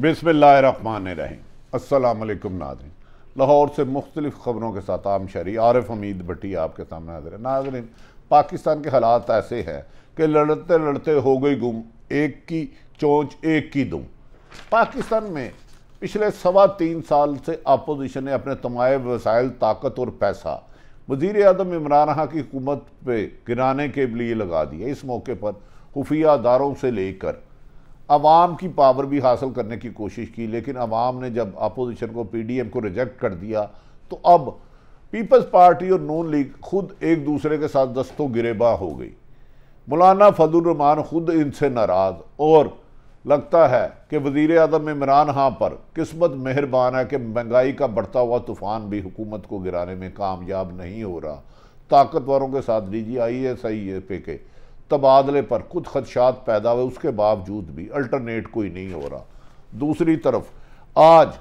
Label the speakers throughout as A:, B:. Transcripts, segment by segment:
A: बिसमान असलकम नाजरीन लाहौर से मुख्तलिफ ख़बरों के साथ आम शरी आरफ हमीद भट्टी आपके सामने हाजिर है नाजरीन पाकिस्तान के हालात ऐसे हैं कि लड़ते लड़ते हो गई गुम एक की चोंच एक की दुम पाकिस्तान में पिछले सवा तीन साल से अपोजिशन ने अपने तमाय वसाइल ताकत और पैसा वजीर अदम इमरान खां की हुकूमत पर गिराने के लिए लगा दिया इस मौके पर खुफिया अदारों से लेकर आवाम की पावर भी हासिल करने की कोशिश की लेकिन अवाम ने जब अपोजिशन को पी को रिजेक्ट कर दिया तो अब पीपल्स पार्टी और नून लीग खुद एक दूसरे के साथ दस्तों गिरेबा हो गई मौलाना फजलरहमान खुद इनसे नाराज़ और लगता है कि वज़ी अजम इमरान हाँ पर किस्मत मेहरबान है कि महंगाई का बढ़ता हुआ तूफ़ान भी हुकूमत को गिराने में कामयाब नहीं हो रहा ताकतवरों के साथ लीजिए आई एस आई ए पे के तबादले पर कुछ खदशात पैदा हुए उसके बावजूद भी अल्टरनेट कोई नहीं हो रहा दूसरी तरफ आज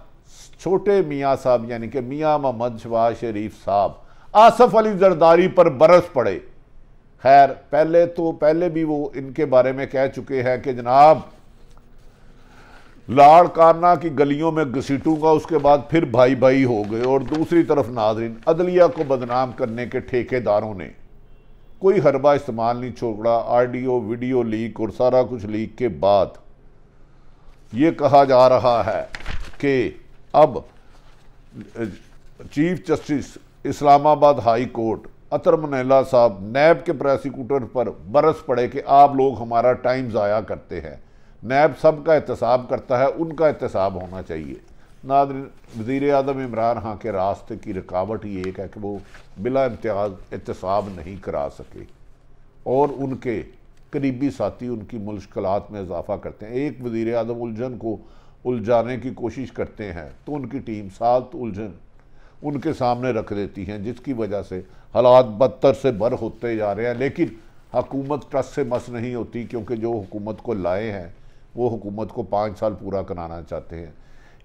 A: छोटे मियाँ साहब यानी कि मियाँ मोहम्मद शबाज शरीफ साहब आसफ अली जरदारी पर बरस पड़े खैर पहले तो पहले भी वो इनके बारे में कह चुके हैं कि जनाब लाड़ की गलियों में घसीटूंगा उसके बाद फिर भाई भाई हो गए और दूसरी तरफ नाजरीन अदलिया को बदनाम करने के ठेकेदारों ने कोई हरबा इस्तेमाल नहीं छोड़ा आडियो वीडियो लीक और सारा कुछ लीक के बाद ये कहा जा रहा है कि अब chief justice Islamabad high court Athar Minallah साहब नैब के प्रोसिक्यूटर पर बरस पड़े कि आप लोग हमारा टाइम ज़ाया करते हैं नैब सब का एहतसाब करता है उनका एहतसाब होना चाहिए नादर वज़ी अजम इमरान खां के रास्ते की रुकावट ही एक है कि वो बिला इम्तियाज एहतसाब नहीं करा सके और उनके करीबी साथी उनकी मुश्किल में इजाफा करते हैं एक वज़ी अजम उलझन को उलझाने की कोशिश करते हैं तो उनकी टीम सात उलझन उनके सामने रख देती हैं जिसकी वजह से हालात बदतर से बर होते जा रहे हैं लेकिन हकूमत ट्रस्ट से मस नहीं होती क्योंकि जो हुकूमत को लाए हैं वो हुकूमत को पाँच साल पूरा कराना चाहते हैं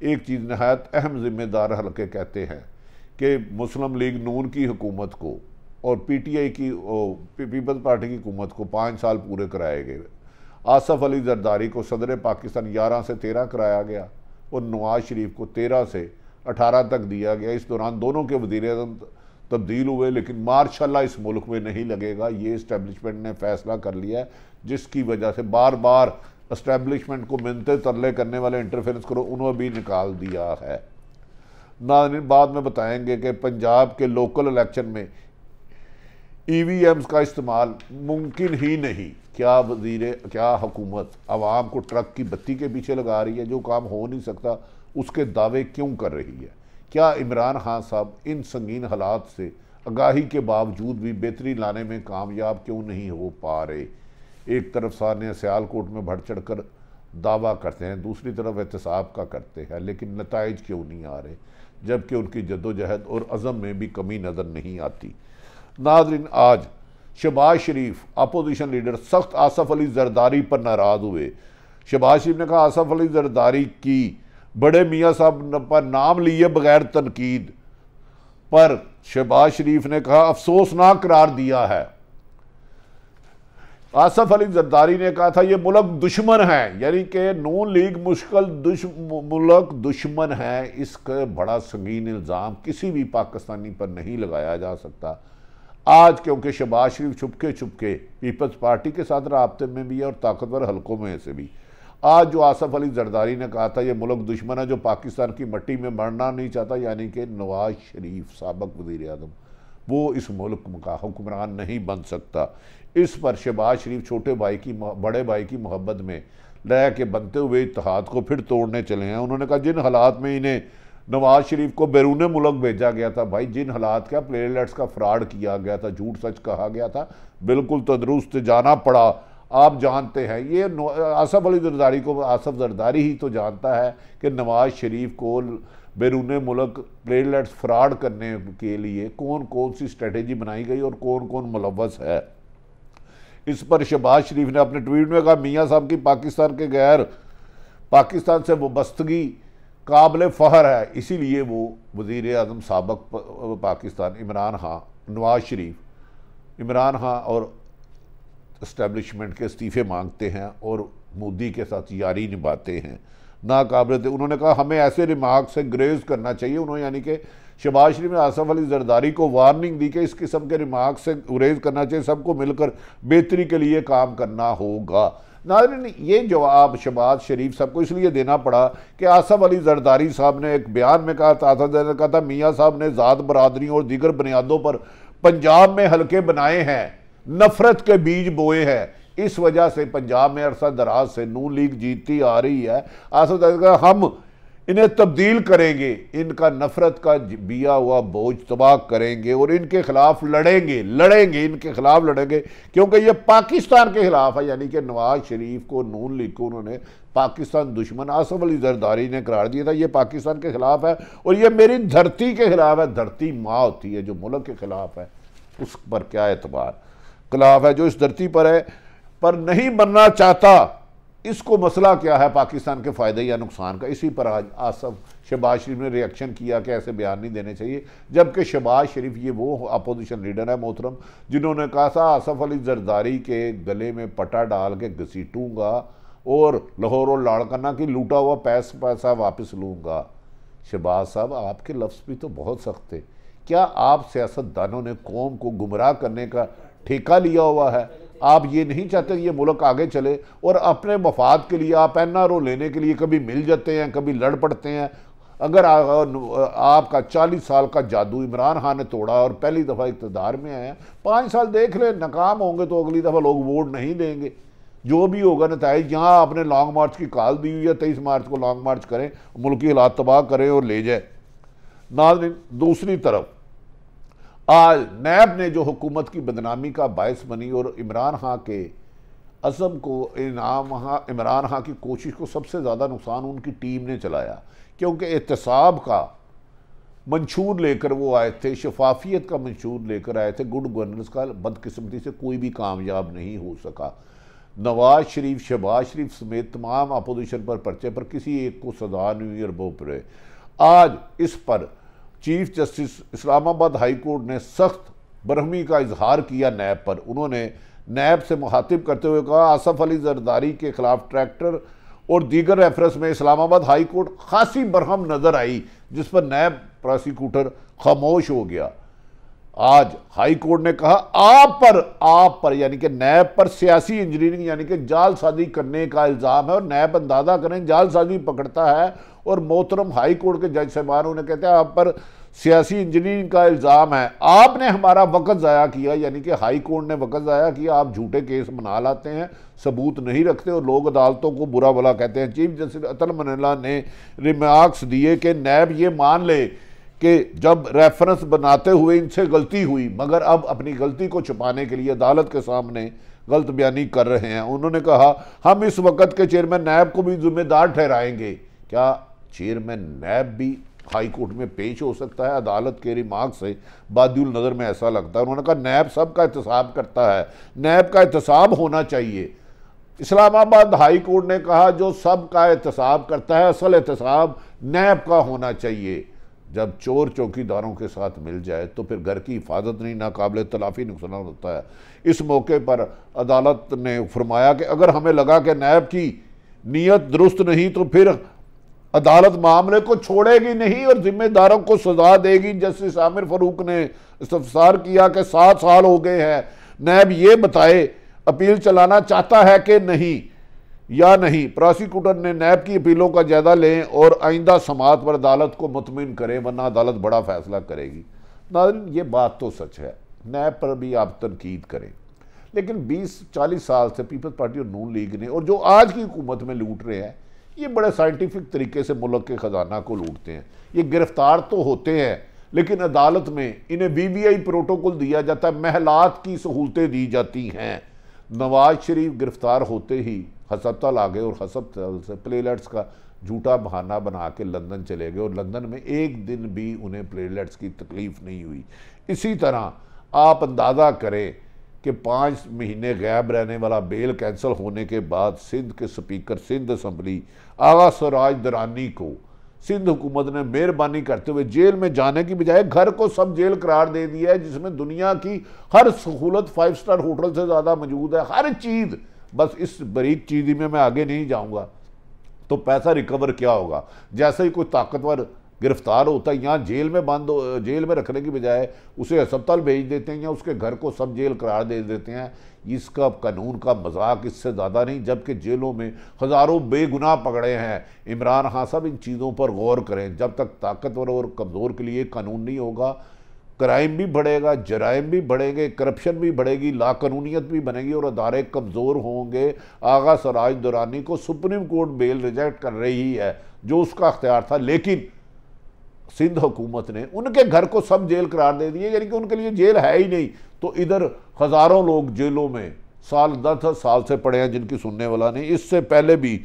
A: एक चीज़ नहायत अहम ज़िम्मेदार हल्के कहते हैं कि मुस्लिम लीग नून की हुकूमत को और पी टी आई की पीपल्स पार्टी की हुकूमत को पाँच साल पूरे कराए गए आसफ अली जरदारी को सदर पाकिस्तान ग्यारह से तेरह कराया गया और नवाज शरीफ को तेरह से अठारह तक दिया गया इस दौरान दोनों के वजीर अजम तब्दील हुए लेकिन मार्शाला इस मुल्क में नहीं लगेगा ये इस्टेबलिशमेंट ने फैसला कर लिया है जिसकी वजह से बार बार इस्टेब्लिशमेंट को मिनते तरले करने वाले इंटरफेरेंस करो उन्होंने भी निकाल दिया है नाजन बाद में बताएंगे कि पंजाब के लोकल इलेक्शन में ई वी एम्स का इस्तेमाल मुमकिन ही नहीं क्या वजीर क्या हुकूमत आवाम को ट्रक की बत्ती के पीछे लगा रही है जो काम हो नहीं सकता उसके दावे क्यों कर रही है क्या इमरान खान साहब इन संगीन हालात से आगाही के बावजूद भी बेहतरी लाने में कामयाब क्यों नहीं हो पा रहे एक तरफ सानिया सियालकोट में बढ़ चढ़ कर दावा करते हैं दूसरी तरफ एहतसाब का करते हैं लेकिन नतज क्यों नहीं आ रहे जबकि उनकी जदोजहद और अज़म में भी कमी नज़र नहीं आती नाजरन आज शबाज शरीफ अपोजिशन लीडर सख्त आसफ अली जरदारी पर नाराज़ हुए शबाज शरीफ ने कहा आसफ अली जरदारी की बड़े मियाँ साहब पर नाम लिए बगैर तनकीद पर शहबाज शरीफ ने कहा अफसोसनाक करार दिया है आसफ अली जरदारी ने कहा था ये मुलक दुश्मन है यानी कि नून लीग मुश्किल दुश्म, मुलक दुश्मन है इसका बड़ा संगीन इल्ज़ाम किसी भी पाकिस्तानी पर नहीं लगाया जा सकता आज क्योंकि शबाज शरीफ छुपके छुपके पीपल्स पार्टी के साथ रबते में भी है और ताकतवर हलकों में से भी आज जो आसफ अली जरदारी ने कहा था ये मुलक दुश्मन है जो पाकिस्तान की मट्टी में मरना नहीं चाहता यानी कि नवाज शरीफ सबक वजीर अजम वो इस मुल्क का हुक्मरान नहीं बन सकता इस पर शहबाज शरीफ छोटे भाई की बड़े भाई की मोहब्बत में लह के बनते हुए इतिहाद को फिर तोड़ने चले हैं उन्होंने कहा जिन हालात में इन्हें नवाज शरीफ को बैरून मुल्क भेजा गया था भाई जिन हालात का प्लेलेट्स का फ्रॉड किया गया था झूठ सच कहा गया था बिल्कुल तंदरुस्त जाना पड़ा आप जानते हैं ये आसफ़ अली जरदारी को आसफ़ जरदारी ही तो जानता है कि नवाज शरीफ को बैरून मुल्क प्लेटलेट्स फ्रॉड करने के लिए कौन कौन सी स्ट्रेटेजी बनाई गई और कौन कौन मुलवस है इस पर शहबाज शरीफ ने अपने ट्वीट में कहा मियाँ साहब की पाकिस्तान के गैर पाकिस्तान से वस्तगी काबिल फ़हर है इसीलिए वो वज़ी अजम सबक पाकिस्तान इमरान खां नवाज शरीफ इमरान खां और इस्टबलिशमेंट के इस्तीफ़े मांगते हैं और मोदी के साथ यारी निभाते हैं नाकबले थे उन्होंने कहा हमें ऐसे रिमार्क से ग्रेज करना चाहिए उन्होंने यानी कि शबाज शरीफ ने आसफ अली जरदारी को वार्निंग दी कि इस किस्म के रिमार्क से ग्रेज़ करना चाहिए सबको मिलकर बेहतरी के लिए काम करना होगा नाजरीन ये जवाब शबाज शरीफ साहब को इसलिए देना पड़ा कि आसफ अली जरदारी साहब ने एक बयान में कहा था आसफ ने कहा था मियाँ साहब ने ज़ात बरदरी और दीगर बुनियादों पर पंजाब में हल्के बनाए हैं नफरत के बीज बोए हैं इस वजह से पंजाब में अरसा दराज से नू लीग जीतती आ रही है आसद हम इन्हें तब्दील करेंगे इनका नफरत का बिया हुआ बोझ तबाह करेंगे और इनके खिलाफ लड़ेंगे लड़ेंगे इनके खिलाफ लड़ेंगे क्योंकि ये पाकिस्तान के खिलाफ है यानी कि नवाज शरीफ को नून लीग को उन्होंने पाकिस्तान दुश्मन आसफ अली जरदारी ने करार दिया था ये पाकिस्तान के खिलाफ है और ये मेरी धरती के खिलाफ है धरती माँ होती है जो मुल्क के खिलाफ है उस पर क्या एतबार खिलाफ है जो इस धरती पर है पर नहीं बनना चाहता इसको मसला क्या है पाकिस्तान के फ़ायदे या नुकसान का इसी पर आज आसफ शहबाज शरीफ ने रिएक्शन किया कि ऐसे बयान नहीं देने चाहिए जबकि शहबाज शरीफ ये वो अपोजिशन लीडर है मोहतरम जिन्होंने कहा था आसफ अली जरदारी के गले में पटा डाल के घसीटूँगा और लाहौर और लाड़काना की लूटा हुआ पैस पैसा वापस लूँगा शहबाज साहब आपके लफ्ज़ भी तो बहुत सख्त थे क्या आप सियासतदानों ने कौम को गुमराह करने का ठेका लिया हुआ है आप ये नहीं चाहते ये मुल्क आगे चले और अपने मफाद के लिए आप एन आर ओ लेने के लिए कभी मिल जाते हैं कभी लड़ पड़ते हैं अगर आ, आपका चालीस साल का जादू इमरान खान ने तोड़ा और पहली दफ़ा इकतदार में आया पाँच साल देख लें नाकाम होंगे तो अगली दफ़ा लोग वोट नहीं देंगे जो भी होगा नतज यहाँ आपने लॉन्ग मार्च की कॉल दी हुई है तेईस मार्च को लॉन्ग मार्च करें मुल्की हालात तबाह करें और ले जाए ना दूसरी तरफ आज नैब ने जो हुकूमत की बदनामी का बायस बनी और इमरान खां के असम को इनाम हाँ इमरान खां की कोशिश को सबसे ज़्यादा नुकसान उनकी टीम ने चलाया क्योंकि एहतसाब का मंशूर लेकर वो आए थे शफाफियत का मंशूर लेकर आए थे गुड गवर्नेंस का बदकिस्मती से कोई भी कामयाब नहीं हो सका नवाज शरीफ शहबाज शरीफ समेत तमाम अपोजिशन पर पर्चे पर किसी एक को सजा नहीं हुई और वो आज इस पर chief justice Islamabad high court ने सख्त बरहमी का इजहार किया नैब पर उन्होंने नैब से मुखातिब करते हुए कहा आसफ अली जरदारी के खिलाफ ट्रैक्टर और दीगर रेफरेंस में इस्लामाबाद हाई कोर्ट खासी बरहम नज़र आई जिस पर नैब प्रोसिक्यूटर खामोश हो गया आज हाई कोर्ट ने कहा आप पर आप पर यानी कि नैब पर सियासी इंजीनियरिंग यानी कि जालसाजी करने का इल्ज़ाम है और नैब अंदाजा करें जालसाजी पकड़ता है और मोहतरम हाई कोर्ट के जज साहबान उन्हें कहते हैं आप पर सियासी इंजीनियरिंग का इल्ज़ाम है आपने हमारा वक़्त ज़ाया किया यानी कि हाई कोर्ट ने वक़्त ज़ाया किया आप झूठे केस मना लाते हैं सबूत नहीं रखते और लोग अदालतों को बुरा भला कहते हैं चीफ जस्टिस अतल मनला ने रिमार्क्स दिए कि नैब ये मान ले कि जब रेफरेंस बनाते हुए इनसे गलती हुई मगर अब अपनी गलती को छुपाने के लिए अदालत के सामने गलत बयानी कर रहे हैं उन्होंने कहा हम इस वक्त के चेयरमैन नैब को भी जिम्मेदार ठहराएंगे क्या चेयरमैन नैब भी हाई कोर्ट में पेश हो सकता है अदालत के रिमार्क से बादल नज़र में ऐसा लगता है उन्होंने कहा नैब सब का एहतसाब करता है नैब का एहतसाब होना चाहिए इस्लामाबाद हाई कोर्ट ने कहा जो सब का एहतसाब करता है असल एहतसाब नैब का होना चाहिए जब चोर चौकीदारों के साथ मिल जाए तो फिर घर की हिफाजत नहीं नाकबिल तलाफी नुकसान होता है इस मौके पर अदालत ने फरमाया कि अगर हमें लगा कि नायब की नीयत दुरुस्त नहीं तो फिर अदालत मामले को छोड़ेगी नहीं और जिम्मेदारों को सजा देगी जस्टिस आमिर फरूक ने इस्तफसार किया कि सात साल हो गए हैं नैब ये बताए अपील चलाना चाहता है कि नहीं या नहीं प्रोसिक्यूटर ने नैब की अपीलों का जायजा लें और आइंदा समात पर अदालत को मुतमिन करें वरना अदालत बड़ा फैसला करेगी नाजन ये बात तो सच है नैब पर भी आप तनकीद करें लेकिन 20-40 साल से पीपल्स पार्टी और नून लीग ने और जो आज की हुकूमत में लूट रहे हैं ये बड़े साइंटिफिक तरीके से मुल्क के ख़जाना को लूटते हैं ये गिरफ्तार तो होते हैं लेकिन अदालत में इन्हें वी वी आई प्रोटोकॉल दिया जाता है महलात की सहूलतें दी जाती हैं नवाज शरीफ गिरफ्तार होते ही खसब तल आ गए और खसब तल से प्लेलेट्स का झूठा बहाना बना के लंदन चले गए और लंदन में एक दिन भी उन्हें प्लेलेट्स की तकलीफ़ नहीं हुई इसी तरह आप अंदाज़ा करें कि पाँच महीने गैब रहने वाला बेल कैंसिल होने के बाद सिंध के स्पीकर सिंध असम्बली आगा स्वराज दरानी को सिंध हुकूमत ने मेहरबानी करते हुए जेल में जाने की बजाय घर को सब जेल करार दे दिया है जिसमें दुनिया की हर सहूलत फाइव स्टार होटल से ज़्यादा मौजूद है हर चीज़ बस इस बरीक चीज में मैं आगे नहीं जाऊँगा तो पैसा रिकवर क्या होगा जैसे ही कोई ताकतवर गिरफ्तार होता है यहाँ जेल में बंद जेल में रखने की बजाय उसे अस्पताल भेज देते हैं या उसके घर को सब जेल करार दे देते हैं इसका कानून का मजाक इससे ज़्यादा नहीं जबकि जेलों में हज़ारों बेगुनाह पकड़े हैं इमरान खान साहब इन चीज़ों पर गौर करें जब तक ताकतवर और कमज़ोर के लिए कानून नहीं होगा क्राइम भी बढ़ेगा जराइम भी बढ़ेंगे करप्शन भी बढ़ेगी लाकानूनीत भी बनेगी और अदारे कमज़ोर होंगे आगा सराज दुरानी को सुप्रीम कोर्ट बेल रिजेक्ट कर रही है जो उसका अख्तियार था लेकिन सिंध हुकूमत ने उनके घर को सब जेल करार दे दिए यानी कि उनके लिए जेल है ही नहीं तो इधर हज़ारों लोग जेलों में साल दस साल से पड़े हैं जिनकी सुनने वाला नहीं इससे पहले भी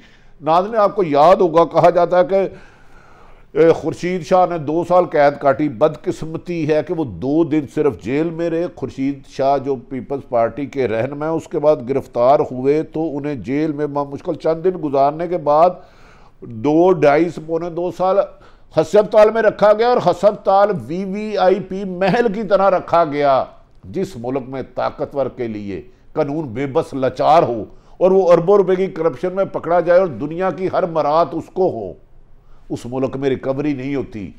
A: नाज ने आपको याद होगा कहा जाता है कि खुर्शीद शाह ने दो साल कैद काटी बदकिस्मती है कि वो दो दिन सिर्फ जेल में रहे खुर्शीद शाह जो पीपल्स पार्टी के रहनम है उसके बाद गिरफ्तार हुए तो उन्हें जेल में मुश्किल चंद दिन गुजारने के बाद दो ढाई से पौने दो साल हस्पताल में रखा गया और हस्पताल वी वी आई पी महल की तरह रखा गया जिस मुल्क में ताकतवर के लिए कानून बेबस लाचार हो और वो अरबों रुपए की करप्शन में पकड़ा जाए और दुनिया की हर मरात उसको हो उस मुल्क में रिकवरी नहीं होती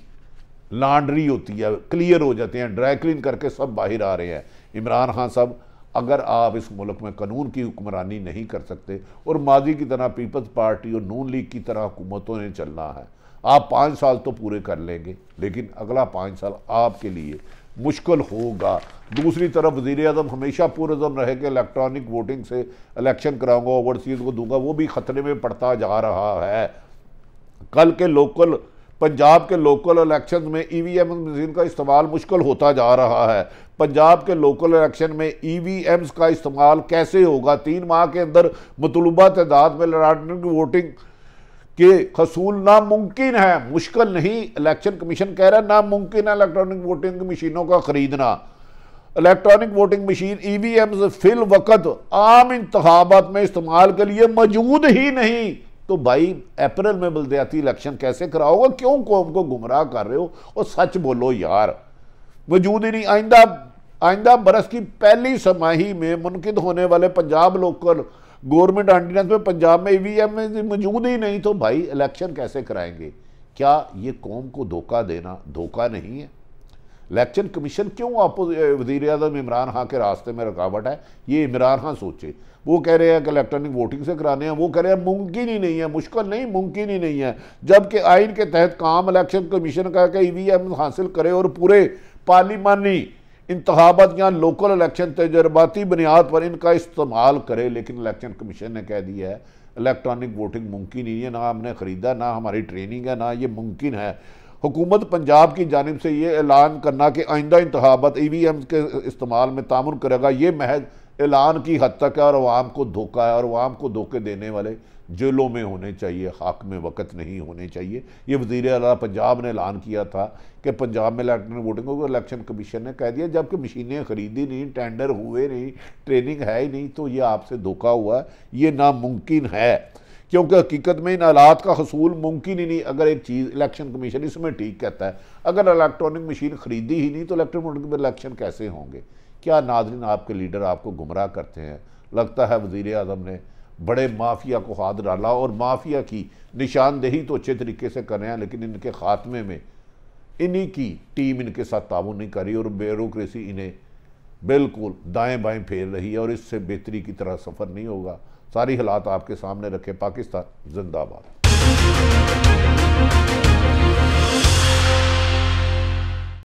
A: लॉन्ड्री होती है क्लियर हो जाते हैं ड्राई क्लीन करके सब बाहर आ रहे हैं इमरान खान साहब अगर आप इस मुल्क में कानून की हुक्मरानी नहीं कर सकते और माजी की तरह पीपल्स पार्टी और नून लीग की तरह हुकूमतों ने चलना है आप पाँच साल तो पूरे कर लेंगे लेकिन अगला पाँच साल आपके लिए मुश्किल होगा दूसरी तरफ वजीर अजम हमेशा पुरजम रहे कि इलेक्ट्रॉनिक वोटिंग से इलेक्शन कराऊंगा ओवरसीज़ को दूंगा वो भी ख़तरे में पड़ता जा रहा है कल के लोकल पंजाब के लोकल इलेक्शन में ई वी एम मशीन का इस्तेमाल मुश्किल होता जा रहा है पंजाब के लोकल इलेक्शन में ई वी एम्स का इस्तेमाल कैसे होगा तीन माह के अंदर मतलूबा तदाद में लड़ाटन की वोटिंग के खसूल नामुमकिन है मुश्किल नहीं इलेक्शन कमीशन कह रहा है नामुमकिन है इलेक्ट्रॉनिक वोटिंग मशीनों का ख़रीदना electronic voting machine E V Ms फिल वक्त आम इंतबात में इस्तेमाल के लिए मौजूद ही नहीं तो भाई अप्रैल में बलदयाती इलेक्शन कैसे कराओगे क्यों कौम को गुमराह कर रहे हो और सच बोलो यार वजूद ही नहीं आइंदा आइंदा बरस की पहली समाही में मुनद होने वाले पंजाब लोकल गवर्नमेंट ऑर्डिनेंस में पंजाब में ई वी एम मौजूद ही नहीं तो भाई इलेक्शन कैसे कराएंगे क्या ये कौम को धोखा देना धोखा नहीं है इलेक्शन कमीशन क्यों आप वजीर अजम इमरान खां के रास्ते में रुकावट है ये इमरान खां सोचे वो कह रहे हैं कि इलेक्ट्रॉनिक वोटिंग से कराने हैं वो कह रहे हैं मुमकिन ही नहीं है मुश्किल नहीं मुमकिन ही नहीं है जबकि आइन के तहत काम इलेक्शन कमीशन का कि ई वी एम हासिल करे और पूरे पार्लिमानी इंतबात या लोकल इलेक्शन तजर्बाती बुनियाद पर इनका इस्तेमाल करे लेकिन इलेक्शन कमीशन ने कह दिया है इलेक्ट्रॉनिक वोटिंग मुमकिन ही है ना हमने ख़रीदा ना हमारी ट्रेनिंग है ना ये मुमकिन है हुकूमत पंजाब की जानब से ये ऐलान करना कि आइंदा इंतबात ई e वी एम के इस्तेमाल में तामन करेगा ये महज ऐलान की हद तक है और आवाम को धोखा है और आवाम को धोखे देने वाले जेलों में होने चाहिए हक में वक़्त नहीं होने चाहिए ये वजीर अला पंजाब ने ऐलान किया था कि पंजाब में इलेक्ट्रॉनिक वोटिंग होगी इलेक्शन कमीशन ने कह दिया जबकि मशीनें खरीदी नहीं टेंडर हुए नहीं ट्रेनिंग है ही नहीं तो ये आपसे धोखा हुआ ये नामुमकिन है क्योंकि हकीकत में इन आलात का हसूल मुमकिन ही नहीं अगर एक चीज़ इलेक्शन कमीशन इसमें ठीक कहता है अगर इलेक्ट्रॉनिक मशीन खरीदी ही नहीं तो इलेक्ट्रॉनिक इलेक्शन कैसे होंगे क्या नादरीन आपके लीडर आपको गुमराह करते हैं लगता है वज़ी अजम ने बड़े माफिया को हाथ डाला और माफिया की निशानदेही तो अच्छे तरीके से कर रहे हैं लेकिन इनके ख़ात्मे में इन्हीं की टीम इनके साथ ताउन नहीं करी और ब्यूरोसी इन्हें बिल्कुल दाएं बाएं फेर रही है और इससे बेहतरी की तरह सफ़र नहीं होगा सारी हालात आपके सामने रखे पाकिस्तान जिंदाबाद